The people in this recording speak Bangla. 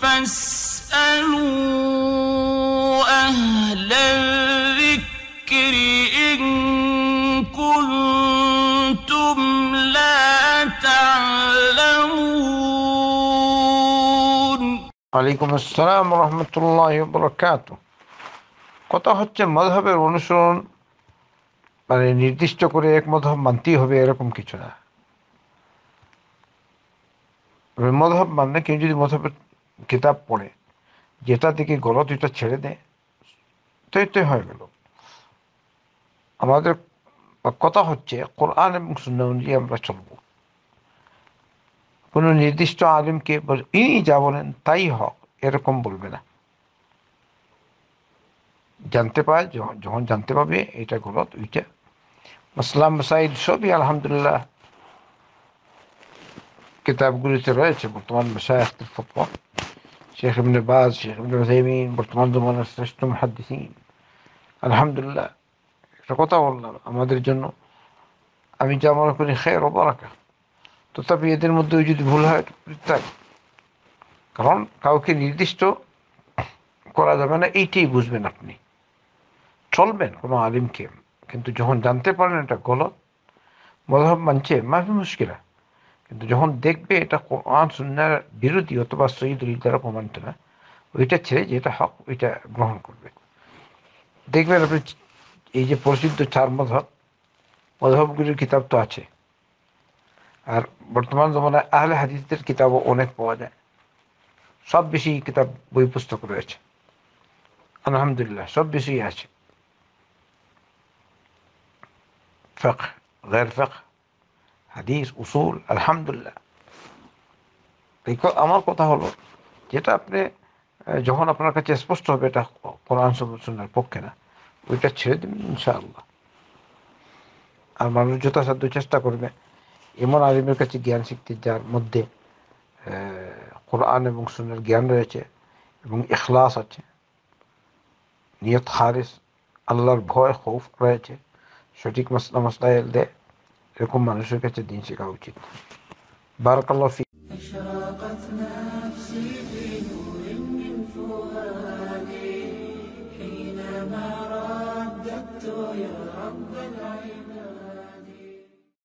فاسألوا أهل الذكر إن كنتم لا تعلمون عليكم السلام ورحمة الله وبركاته কথা হচ্ছে মذهবের অনুসরণ মানে নির্দিষ্ট করে এক মধব মানতেই হবে এরকম কিছু না মধব মানলে কেউ যদি মধবের কিতাব পড়ে যেটা থেকে গলতিটা ছেড়ে দেয় তো এটাই হয়ে গেল আমাদের কথা হচ্ছে কোরআন এবং সুন্না অনুযায়ী আমরা চলব কোনো নির্দিষ্ট আলিমকে ইনি যা বলেন তাই হক এরকম বলবে না জানতে পারে যখন জানতে পাবে এটা গলত ওইটা মাসলাম সাইদ সবই আলহামদুলিল্লাহ কিতাবগুলিতে রয়েছে বর্তমান মেশায় ফতোয়া শেখ ইবনে বাজ শেখ ইবনে উসাইমিন বর্তমান জমানার শ্রেষ্ঠ মহাদ্দিসিন আলহামদুলিল্লাহ একটা কথা বললাম আমাদের জন্য আমি যা মনে করি খের অবরাকা তথাপি এদের মধ্যে যদি ভুল হয় তাই কারণ কাউকে নির্দিষ্ট করা যাবে না এইটাই বুঝবেন আপনি চলবেন কোনো আলিমকে কিন্তু যখন জানতে পারেন এটা গলত মজহব মানছে মাফি মুশকিলা কিন্তু যখন দেখবে এটা কোরআন সুন্নার বিরোধী অথবা সহি দলিল দ্বারা প্রমাণিত না ওইটা ছেড়ে যেটা হক ওইটা গ্রহণ করবে দেখবেন আপনি এই যে প্রসিদ্ধ চার মধব মধবগুলির কিতাব তো আছে আর বর্তমান জমানায় আহলে হাদিসদের কিতাবও অনেক পাওয়া যায় সব বেশি কিতাব বই পুস্তক রয়েছে আলহামদুলিল্লাহ সব বেশি আছে ফেক গ্যার ফেক হাদিস উসুল আলহামদুলিল্লাহ আমার কথা হলো যেটা আপনি যখন আপনার কাছে স্পষ্ট হবে এটা কোরআন সুন্নার পক্ষে না ওইটা ছেড়ে দিন ইনশাআল্লাহ আর মানুষ যথাসাধ্য চেষ্টা করবে এমন আলিমের কাছে জ্ঞান শিখতে যার মধ্যে কোরআন এবং সুন্দর জ্ঞান রয়েছে এবং এখলাস আছে নিয়ত হারিস আল্লাহর ভয় খৌফ রয়েছে সঠিক মশলা মশলা দেয় يكون মানুষের شركة الدين শেখা উচিত بارك الله فيك أشرقت نفسي في نور من فؤادي حينما رددت يا رب العباد